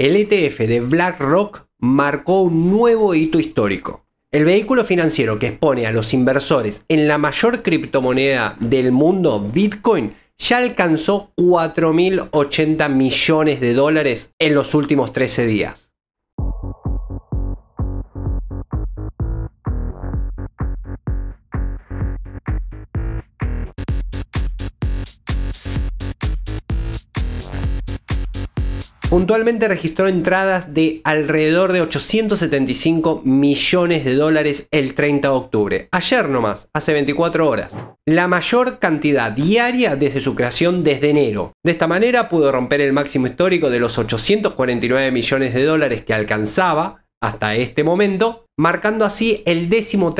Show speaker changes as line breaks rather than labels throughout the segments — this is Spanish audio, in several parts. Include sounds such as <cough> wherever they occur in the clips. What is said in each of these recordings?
El ETF de BlackRock marcó un nuevo hito histórico. El vehículo financiero que expone a los inversores en la mayor criptomoneda del mundo, Bitcoin, ya alcanzó 4.080 millones de dólares en los últimos 13 días. Puntualmente registró entradas de alrededor de 875 millones de dólares el 30 de octubre. Ayer nomás, hace 24 horas. La mayor cantidad diaria desde su creación desde enero. De esta manera pudo romper el máximo histórico de los 849 millones de dólares que alcanzaba hasta este momento, marcando así el décimo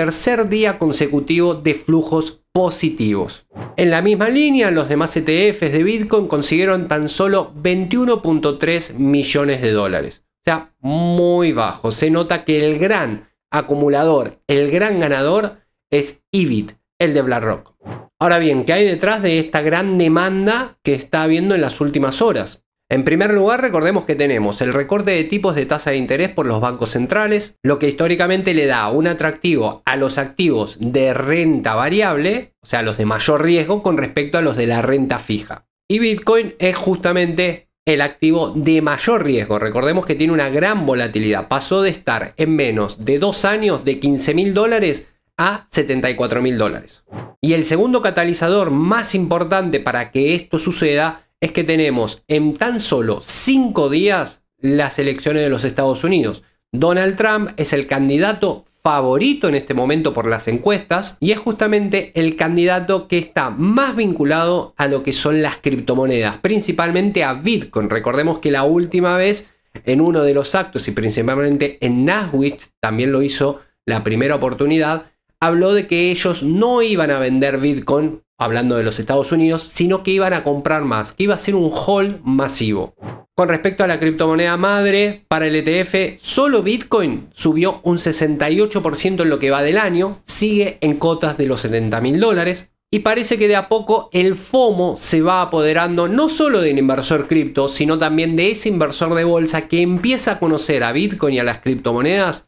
día consecutivo de flujos positivos. En la misma línea, los demás ETFs de Bitcoin consiguieron tan solo 21.3 millones de dólares. O sea, muy bajo. Se nota que el gran acumulador, el gran ganador es iBit, el de BlackRock. Ahora bien, ¿qué hay detrás de esta gran demanda que está habiendo en las últimas horas? En primer lugar, recordemos que tenemos el recorte de tipos de tasa de interés por los bancos centrales, lo que históricamente le da un atractivo a los activos de renta variable, o sea, los de mayor riesgo con respecto a los de la renta fija. Y Bitcoin es justamente el activo de mayor riesgo. Recordemos que tiene una gran volatilidad. Pasó de estar en menos de dos años de 15 mil dólares a 74 mil dólares. Y el segundo catalizador más importante para que esto suceda es que tenemos en tan solo cinco días las elecciones de los Estados Unidos. Donald Trump es el candidato favorito en este momento por las encuestas y es justamente el candidato que está más vinculado a lo que son las criptomonedas, principalmente a Bitcoin. Recordemos que la última vez en uno de los actos y principalmente en Nashville también lo hizo la primera oportunidad, habló de que ellos no iban a vender Bitcoin hablando de los Estados Unidos, sino que iban a comprar más, que iba a ser un haul masivo. Con respecto a la criptomoneda madre, para el ETF, solo Bitcoin subió un 68% en lo que va del año, sigue en cotas de los 70 mil dólares, y parece que de a poco el FOMO se va apoderando no solo del inversor cripto, sino también de ese inversor de bolsa que empieza a conocer a Bitcoin y a las criptomonedas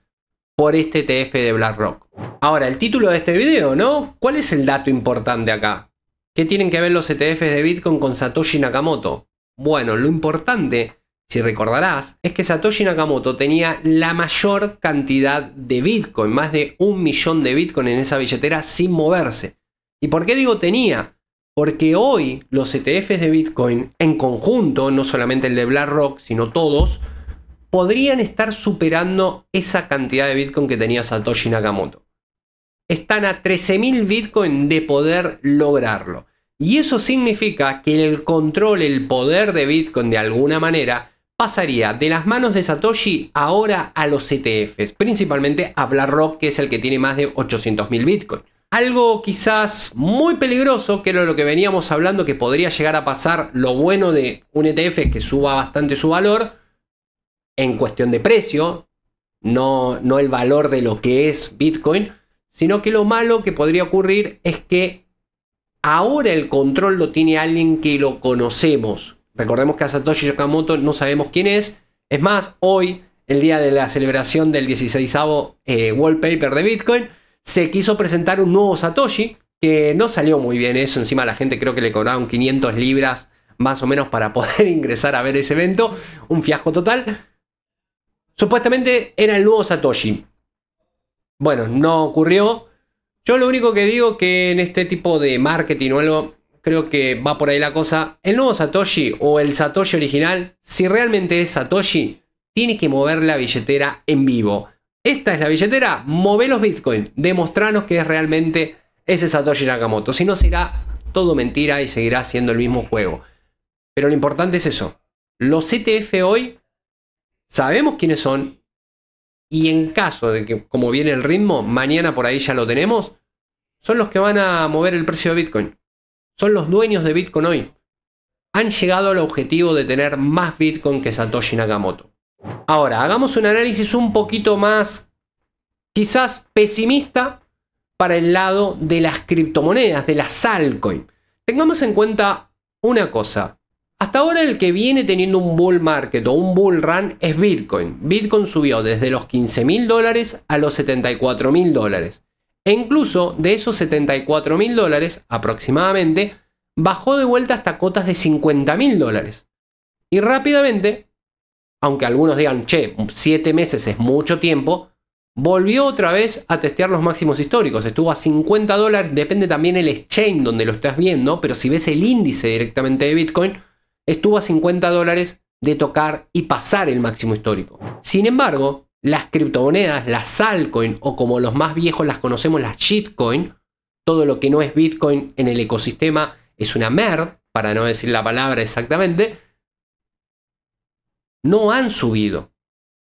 por este ETF de BlackRock. Ahora, el título de este video, ¿no? ¿Cuál es el dato importante acá? ¿Qué tienen que ver los ETFs de Bitcoin con Satoshi Nakamoto? Bueno, lo importante, si recordarás, es que Satoshi Nakamoto tenía la mayor cantidad de Bitcoin, más de un millón de Bitcoin en esa billetera sin moverse. ¿Y por qué digo tenía? Porque hoy los ETFs de Bitcoin en conjunto, no solamente el de BlackRock, sino todos, podrían estar superando esa cantidad de Bitcoin que tenía Satoshi Nakamoto. Están a 13.000 Bitcoin de poder lograrlo. Y eso significa que el control, el poder de Bitcoin de alguna manera, pasaría de las manos de Satoshi ahora a los ETFs, principalmente a BlackRock, que es el que tiene más de 800.000 Bitcoin. Algo quizás muy peligroso, que era lo que veníamos hablando que podría llegar a pasar, lo bueno de un ETF que suba bastante su valor, en cuestión de precio, no, no el valor de lo que es Bitcoin, sino que lo malo que podría ocurrir es que ahora el control lo tiene alguien que lo conocemos. Recordemos que a Satoshi yokamoto no sabemos quién es. Es más, hoy, el día de la celebración del 16 eh, wallpaper de Bitcoin, se quiso presentar un nuevo Satoshi, que no salió muy bien eso. Encima la gente creo que le cobraron 500 libras más o menos para poder <laughs> ingresar a ver ese evento. Un fiasco total. Supuestamente era el nuevo Satoshi. Bueno, no ocurrió. Yo lo único que digo que en este tipo de marketing o algo, creo que va por ahí la cosa. El nuevo Satoshi o el Satoshi original, si realmente es Satoshi, tiene que mover la billetera en vivo. Esta es la billetera, move los Bitcoin, demostranos que es realmente ese Satoshi Nakamoto. Si no, será todo mentira y seguirá siendo el mismo juego. Pero lo importante es eso. Los ETF hoy sabemos quiénes son y en caso de que, como viene el ritmo, mañana por ahí ya lo tenemos, son los que van a mover el precio de Bitcoin. Son los dueños de Bitcoin hoy. Han llegado al objetivo de tener más Bitcoin que Satoshi Nakamoto. Ahora, hagamos un análisis un poquito más, quizás pesimista, para el lado de las criptomonedas, de las altcoins. Tengamos en cuenta una cosa. Hasta ahora el que viene teniendo un bull market o un bull run es Bitcoin. Bitcoin subió desde los 15 mil dólares a los 74 mil dólares. E incluso de esos 74 mil dólares aproximadamente, bajó de vuelta hasta cotas de 50 mil dólares. Y rápidamente, aunque algunos digan, che, 7 meses es mucho tiempo, volvió otra vez a testear los máximos históricos. Estuvo a 50 dólares, depende también el exchange donde lo estás viendo, pero si ves el índice directamente de Bitcoin, estuvo a 50 dólares de tocar y pasar el máximo histórico. Sin embargo, las criptomonedas, las altcoin o como los más viejos las conocemos, las shitcoin, todo lo que no es Bitcoin en el ecosistema es una merda. para no decir la palabra exactamente, no han subido.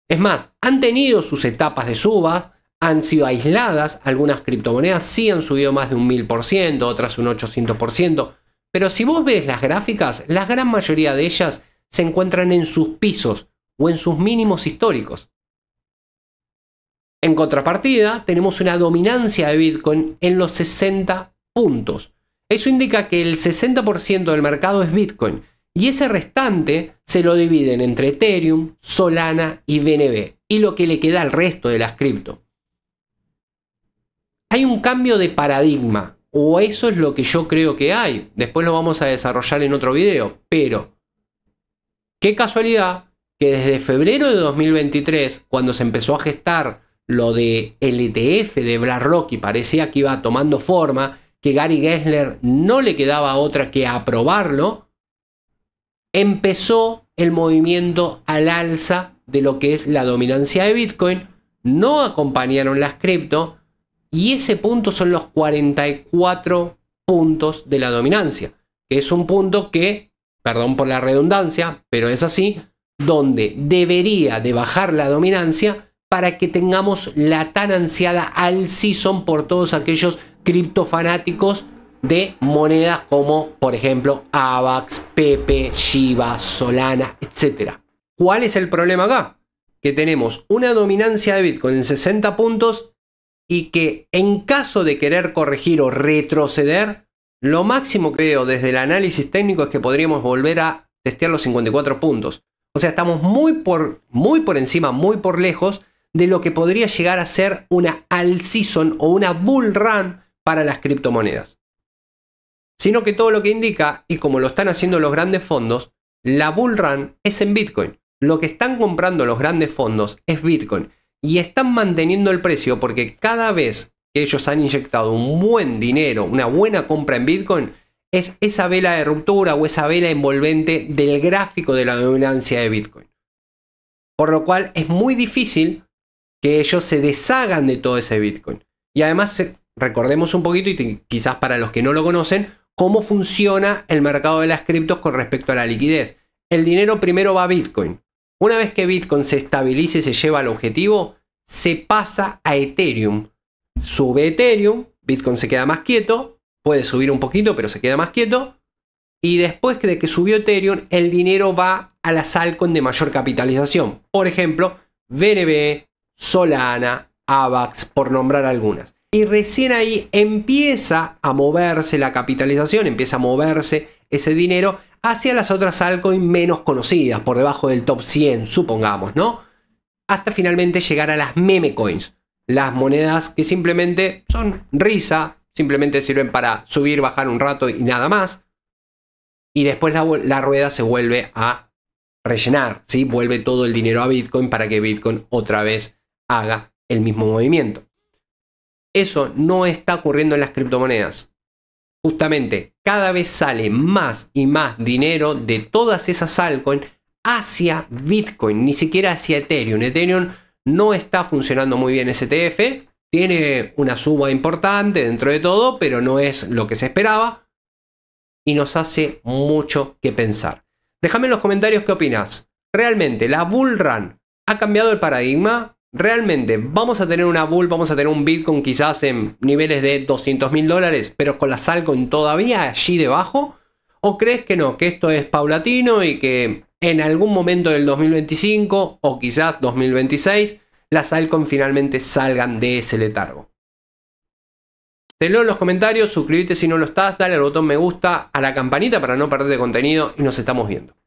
Es más, han tenido sus etapas de subas, han sido aisladas, algunas criptomonedas sí han subido más de un 1000%, otras un 800%, pero si vos ves las gráficas, la gran mayoría de ellas se encuentran en sus pisos o en sus mínimos históricos. En contrapartida, tenemos una dominancia de Bitcoin en los 60 puntos. Eso indica que el 60% del mercado es Bitcoin y ese restante se lo dividen entre Ethereum, Solana y BNB y lo que le queda al resto de las cripto. Hay un cambio de paradigma o eso es lo que yo creo que hay. Después lo vamos a desarrollar en otro video. Pero, qué casualidad que desde febrero de 2023, cuando se empezó a gestar lo de LTF de BlackRock y parecía que iba tomando forma, que Gary Gessler no le quedaba otra que aprobarlo, empezó el movimiento al alza de lo que es la dominancia de Bitcoin, no acompañaron las cripto, y ese punto son los 44 puntos de la dominancia, que es un punto que, perdón por la redundancia, pero es así, donde debería de bajar la dominancia para que tengamos la tan ansiada al season por todos aquellos criptofanáticos de monedas como por ejemplo AVAX, Pepe, Shiba, Solana, etc. ¿Cuál es el problema acá? Que tenemos una dominancia de Bitcoin en 60 puntos y que en caso de querer corregir o retroceder, lo máximo que veo desde el análisis técnico es que podríamos volver a testear los 54 puntos. O sea, estamos muy por, muy por encima, muy por lejos de lo que podría llegar a ser una all season o una bull run para las criptomonedas. Sino que todo lo que indica, y como lo están haciendo los grandes fondos, la bull run es en Bitcoin. Lo que están comprando los grandes fondos es Bitcoin. Y están manteniendo el precio porque cada vez que ellos han inyectado un buen dinero, una buena compra en Bitcoin, es esa vela de ruptura o esa vela envolvente del gráfico de la dominancia de Bitcoin. Por lo cual es muy difícil que ellos se deshagan de todo ese Bitcoin. Y además, eh, recordemos un poquito, y quizás para los que no lo conocen, cómo funciona el mercado de las criptos con respecto a la liquidez. El dinero primero va a Bitcoin. Una vez que Bitcoin se estabilice y se lleva al objetivo, se pasa a Ethereum. Sube Ethereum, Bitcoin se queda más quieto, puede subir un poquito, pero se queda más quieto. Y después de que subió Ethereum, el dinero va a las altcoins de mayor capitalización. Por ejemplo, BNB, Solana, AVAX, por nombrar algunas. Y recién ahí empieza a moverse la capitalización, empieza a moverse ese dinero hacia las otras altcoins menos conocidas, por debajo del top 100, supongamos, ¿no? hasta finalmente llegar a las meme coins, las monedas que simplemente son risa, simplemente sirven para subir, bajar un rato y nada más. Y después la, rueda se vuelve a rellenar, ¿sí? vuelve todo el dinero a Bitcoin para que Bitcoin otra vez haga el mismo movimiento. Eso no está ocurriendo en las criptomonedas. Justamente, cada vez sale más y más dinero de todas esas altcoins hacia Bitcoin, ni siquiera hacia Ethereum. Ethereum no está funcionando muy bien STF, tiene una suba importante dentro de todo, pero no es lo que se esperaba y nos hace mucho que pensar. Déjame en los comentarios qué opinas. ¿Realmente la bull run ha cambiado el paradigma? ¿Realmente vamos a tener una bull, vamos a tener un Bitcoin quizás en niveles de 200 mil dólares, pero con la Salcoin todavía allí debajo? ¿O crees que no, que esto es paulatino y que en algún momento del 2025 o quizás 2026, las Alcon finalmente salgan de ese letargo. Te en los comentarios, suscríbete si no lo estás, dale al botón me gusta, a la campanita para no de contenido y nos estamos viendo.